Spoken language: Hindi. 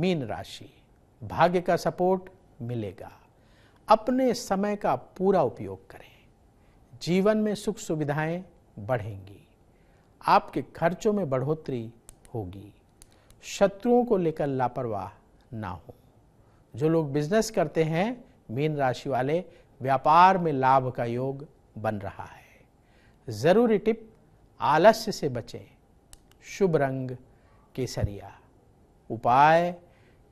मीन राशि भाग्य का सपोर्ट मिलेगा अपने समय का पूरा उपयोग करें जीवन में सुख सुविधाएं बढ़ेंगी आपके खर्चों में बढ़ोतरी होगी शत्रुओं को लेकर लापरवाह ना हो जो लोग बिजनेस करते हैं मीन राशि वाले व्यापार में लाभ का योग बन रहा है ज़रूरी टिप आलस्य से बचें शुभ रंग केसरिया उपाय